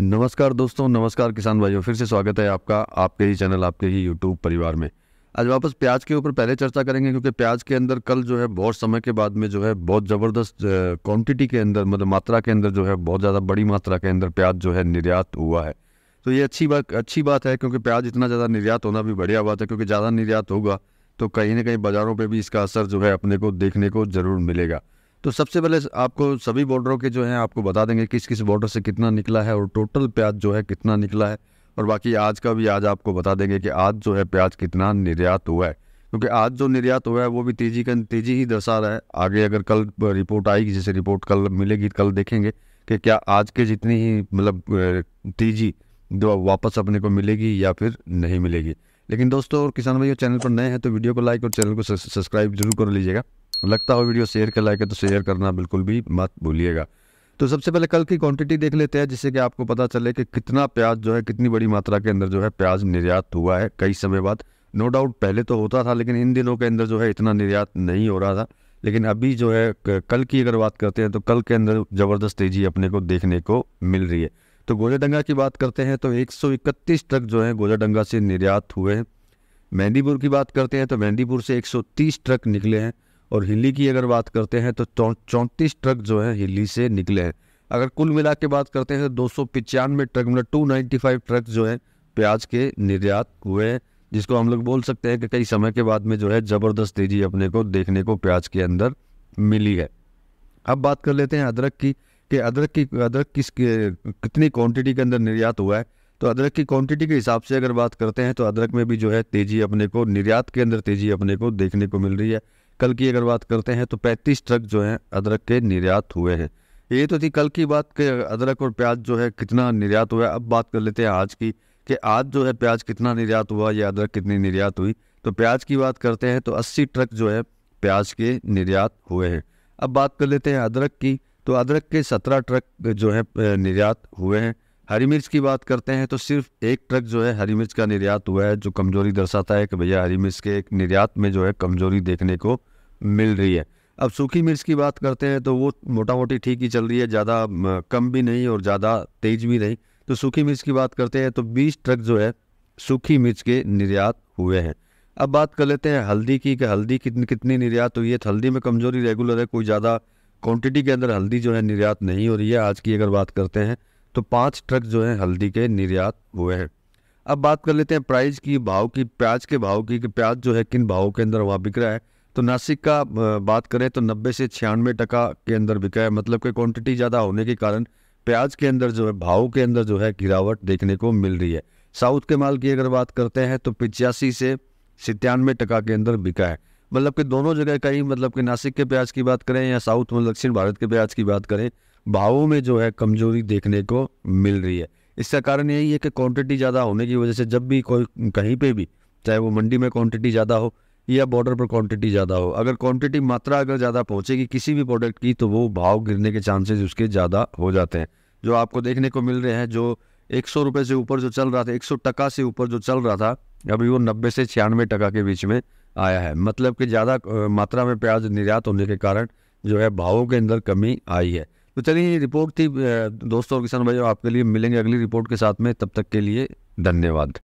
नमस्कार दोस्तों नमस्कार किसान भाइयों फिर से स्वागत है आपका आपके ही चैनल आपके ही यूट्यूब परिवार में आज वापस प्याज के ऊपर पहले चर्चा करेंगे क्योंकि प्याज के अंदर कल जो है बहुत समय के बाद में जो है बहुत ज़बरदस्त क्वांटिटी के अंदर मतलब मात्रा के अंदर जो है बहुत ज़्यादा बड़ी मात्रा के अंदर प्याज जो है निर्यात हुआ है तो ये अच्छी बात अच्छी बात है क्योंकि प्याज इतना ज़्यादा निर्यात होना भी बढ़िया बात है क्योंकि ज़्यादा निर्यात होगा तो कहीं ना कहीं बाज़ारों पर भी इसका असर जो है अपने को देखने को ज़रूर मिलेगा तो सबसे पहले आपको सभी बॉर्डरों के जो हैं आपको बता देंगे किस किस बॉर्डर से कितना निकला है और टोटल प्याज जो है कितना निकला है और बाकी आज का भी आज आपको बता देंगे कि आज जो है प्याज कितना निर्यात हुआ है क्योंकि आज जो निर्यात हुआ है वो भी तेज़ी का तेज़ी ही दर्शा रहा है आगे अगर कल रिपोर्ट आएगी जैसे रिपोर्ट कल मिलेगी कल देखेंगे कि क्या आज के जितनी ही मतलब तेज़ी वापस अपने को मिलेगी या फिर नहीं मिलेगी लेकिन दोस्तों और किसान भाइयों चैनल पर नए हैं तो वीडियो को लाइक और चैनल को सब्सक्राइब जरूर कर लीजिएगा लगता हो वीडियो शेयर कर लाइक तो शेयर करना बिल्कुल भी मत भूलिएगा तो सबसे पहले कल की क्वांटिटी देख लेते हैं जिससे कि आपको पता चले कि कितना प्याज जो है कितनी बड़ी मात्रा के अंदर जो है प्याज निर्यात हुआ है कई समय बाद नो डाउट पहले तो होता था लेकिन इन दिनों के अंदर जो है इतना निर्यात नहीं हो रहा था लेकिन अभी जो है कल की अगर बात करते हैं तो कल के अंदर ज़बरदस्त तेज़ी अपने को देखने को मिल रही है तो गोजाडंगा की बात करते हैं तो एक ट्रक जो है गोजाडंगा से निर्यात हुए हैं मेहंदीपुर की बात करते हैं तो मेहंदीपुर से 130 ट्रक निकले हैं और हिली की अगर बात करते हैं तो चौंतीस ट्रक जो है हिली से निकले हैं अगर कुल मिला के बात करते हैं तो दो सौ पचानवे ट्रक मतलब टू नाइन्टी फाइव ट्रक जो है प्याज के निर्यात हुए हैं जिसको हम लोग बोल सकते हैं कि कई समय के बाद में जो है ज़बरदस्त तेज़ी अपने को देखने को प्याज के अंदर मिली है अब बात कर लेते हैं अदरक की कि अदरक की अदरक किस कितनी क्वांटिटी के अंदर निर्यात हुआ है तो अदरक की क्वांटिटी के हिसाब से अगर बात करते हैं तो अदरक में भी जो है तेज़ी अपने को निर्यात के अंदर तेज़ी अपने को देखने को मिल रही है कल की अगर बात करते हैं तो पैंतीस ट्रक जो है अदरक के निर्यात हुए हैं ये तो थी कल की बात कि अदरक और प्याज जो है कितना निर्यात हुआ अब बात कर लेते हैं आज की कि आज जो है प्याज कितना निर्यात हुआ या अदरक कितनी निर्यात हुई तो प्याज की बात करते हैं तो 80 ट्रक जो है प्याज के निर्यात हुए हैं अब बात कर लेते हैं अदरक की तो अदरक के 17 ट्रक जो है निर्यात हुए हैं हरी मिर्च की बात करते हैं तो सिर्फ एक ट्रक जो है हरी मिर्च का निर्यात हुआ है जो कमज़ोरी दर्शाता है कि भैया हरी मिर्च के एक निर्यात में जो है कमज़ोरी देखने को मिल रही है अब सूखी मिर्च की बात करते हैं तो वो मोटा मोटी ठीक ही चल रही है ज़्यादा कम भी नहीं और ज़्यादा तेज भी नहीं तो सूखी मिर्च की बात करते हैं तो 20 ट्रक जो है सूखी मिर्च के निर्यात हुए हैं अब बात कर लेते हैं हल्दी की कि हल्दी कितनी कितनी निर्यात हुई है तो हल्दी में कमज़ोरी रेगुलर है कोई ज़्यादा क्वांटिटी के अंदर हल्दी जो है निर्यात नहीं हो रही है आज की अगर बात करते हैं तो पाँच ट्रक जो है हल्दी के निर्यात हुए हैं अब बात कर लेते हैं प्राइस की भाव की प्याज के भाव की कि प्याज जो है किन भावों के अंदर वहाँ बिक रहा है तो नासिक का बात करें तो नब्बे से छियानवे टका के अंदर बिका है मतलब कि क्वांटिटी ज़्यादा होने के कारण प्याज के अंदर जो है भाव के अंदर जो है गिरावट देखने को मिल रही है साउथ के माल की अगर बात करते हैं तो पिचासी से सत्तानवे टका के अंदर बिका है मतलब कि दोनों जगह का ही मतलब कि नासिक के प्याज की बात करें या साउथ मतलब दक्षिण भारत के प्याज की बात करें भावों में जो है कमजोरी देखने को मिल रही है इसका कारण यही है कि क्वांटिटी ज़्यादा होने की वजह से जब भी कोई कहीं पे भी चाहे वो मंडी में क्वांटिटी ज़्यादा हो या बॉर्डर पर क्वांटिटी ज़्यादा हो अगर क्वांटिटी मात्रा अगर ज़्यादा पहुँचेगी किसी भी प्रोडक्ट की तो वो भाव गिरने के चांसेज उसके ज़्यादा हो जाते हैं जो आपको देखने को मिल रहे हैं जो एक सौ रुपये से ऊपर जो चल रहा था एक सौ टका से ऊपर जो चल रहा था अभी वो नब्बे से छियानवे टका के बीच में आया है मतलब कि ज़्यादा मात्रा में प्याज निर्यात होने के कारण जो है भावों के अंदर कमी आई है तो चलिए ये रिपोर्ट थी दोस्तों और किसान भाई आपके लिए मिलेंगे अगली रिपोर्ट के साथ में तब तक के लिए धन्यवाद